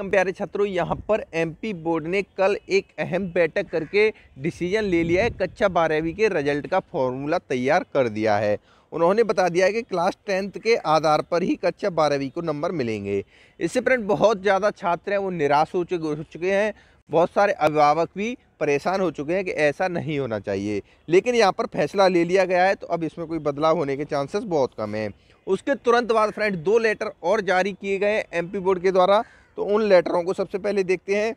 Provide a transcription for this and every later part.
कम प्यारे छात्रों यहाँ पर एमपी बोर्ड ने कल एक अहम बैठक करके डिसीजन ले लिया है कक्षा बारहवीं के रिजल्ट का फॉर्मूला तैयार कर दिया है उन्होंने बता दिया है कि क्लास टेंथ के आधार पर ही कक्षा बारहवीं को नंबर मिलेंगे इससे फ्रेंड बहुत ज़्यादा छात्र हैं वो निराश हो चुके हो चुके हैं बहुत सारे अभिभावक भी परेशान हो चुके हैं कि ऐसा नहीं होना चाहिए लेकिन यहाँ पर फैसला ले लिया गया है तो अब इसमें कोई बदलाव होने के चांसेस बहुत कम हैं उसके तुरंत बाद फ्रेंड दो लेटर और जारी किए गए एमपी बोर्ड के द्वारा तो उन लेटरों को सबसे पहले देखते हैं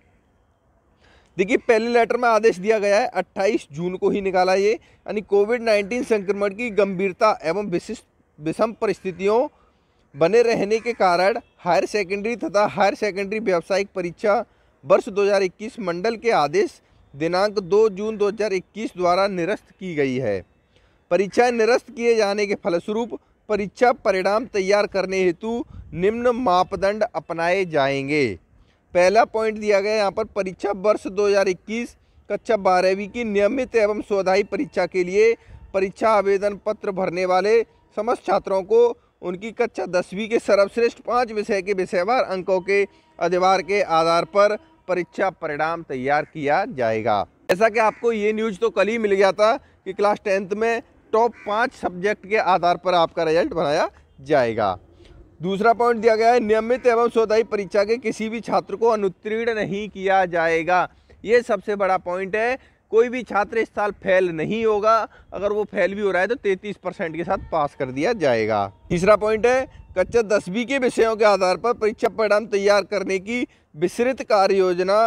देखिए पहले लेटर में आदेश दिया गया है 28 जून को ही निकाला ये यानी कोविड 19 संक्रमण की गंभीरता एवं विशिष्ट विषम परिस्थितियों बने रहने के कारण हायर सेकेंडरी तथा हायर सेकेंडरी व्यावसायिक परीक्षा वर्ष 2021 मंडल के आदेश दिनांक 2 जून 2021 द्वारा निरस्त की गई है परीक्षाएं निरस्त किए जाने के फलस्वरूप परीक्षा परिणाम तैयार करने हेतु निम्न मापदंड अपनाए जाएंगे पहला पॉइंट दिया गया यहाँ पर परीक्षा वर्ष 2021 कक्षा बारहवीं की नियमित एवं स्वाध्यायी परीक्षा के लिए परीक्षा आवेदन पत्र भरने वाले समस्त छात्रों को उनकी कक्षा दसवीं के सर्वश्रेष्ठ पाँच विषय के विषयवार अंकों के अधिवार के आधार पर परीक्षा परिणाम तैयार किया जाएगा जैसा कि आपको ये न्यूज़ तो कल ही मिल गया था कि क्लास टेंथ में टॉप पाँच सब्जेक्ट के आधार पर आपका रिजल्ट बनाया जाएगा दूसरा पॉइंट दिया गया है नियमित एवं स्वदायी परीक्षा के किसी भी छात्र को अनुत्तीर्ण नहीं किया जाएगा ये सबसे बड़ा पॉइंट है कोई भी छात्र इस साल फेल नहीं होगा अगर वो फेल भी हो रहा है तो 33 परसेंट के साथ पास कर दिया जाएगा तीसरा पॉइंट है कक्षा दसवीं के विषयों के आधार पर परीक्षा परिणाम तैयार करने की विस्तृत कार्य योजना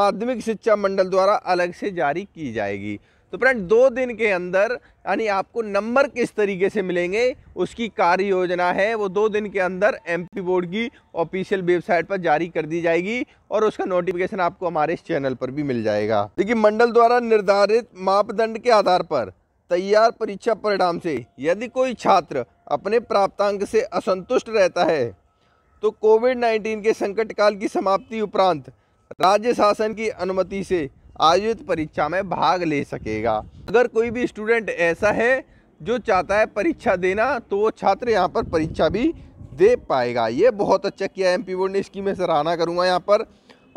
माध्यमिक शिक्षा मंडल द्वारा अलग से जारी की जाएगी तो फ्रेंड दो दिन के अंदर यानी आपको नंबर किस तरीके से मिलेंगे उसकी कार्य योजना है वो दो दिन के अंदर एमपी बोर्ड की ऑफिशियल वेबसाइट पर जारी कर दी जाएगी और उसका नोटिफिकेशन आपको हमारे इस चैनल पर भी मिल जाएगा देखिए मंडल द्वारा निर्धारित मापदंड के आधार पर तैयार परीक्षा परिणाम से यदि कोई छात्र अपने प्राप्तांक से असंतुष्ट रहता है तो कोविड 19 के संकट काल की समाप्ति उपरांत राज्य शासन की अनुमति से आयोजित परीक्षा में भाग ले सकेगा अगर कोई भी स्टूडेंट ऐसा है जो चाहता है परीक्षा देना तो वो छात्र यहाँ पर परीक्षा भी दे पाएगा ये बहुत अच्छा किया एम पी बोर्ड ने इसकी मैं सराहना करूँगा यहाँ पर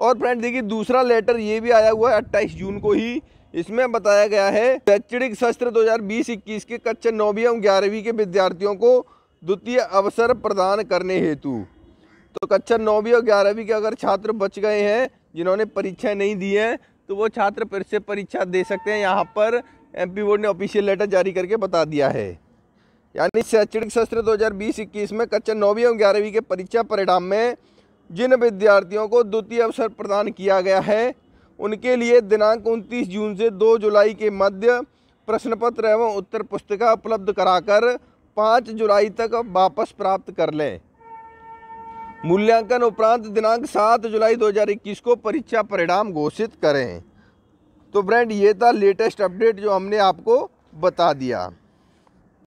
और फ्रेंड देखिए दूसरा लेटर ये भी आया हुआ है अट्ठाईस जून को ही इसमें बताया गया है शैक्षणिक सत्र 2020-21 के कक्षा नौवीं एवं ग्यारहवीं के विद्यार्थियों को द्वितीय अवसर प्रदान करने हेतु तो कक्षा नौवीं और ग्यारहवीं के अगर छात्र बच गए हैं जिन्होंने परीक्षाएं नहीं दी हैं तो वो छात्र फिर से परीक्षा दे सकते हैं यहाँ पर एम बोर्ड ने ऑफिशियल लेटर जारी करके बता दिया है यानी शैक्षणिक सत्र 2020-21 में कक्षा नौवीं और ग्यारहवीं के परीक्षा परिणाम में जिन विद्यार्थियों को द्वितीय अवसर प्रदान किया गया है उनके लिए दिनांक 29 जून से 2 जुलाई के मध्य प्रश्न पत्र एवं उत्तर पुस्तिका उपलब्ध कराकर 5 जुलाई तक वापस प्राप्त कर लें मूल्यांकन उपरांत दिनांक सात जुलाई 2021 को परीक्षा परिणाम घोषित करें तो फ्रेंड ये था लेटेस्ट अपडेट जो हमने आपको बता दिया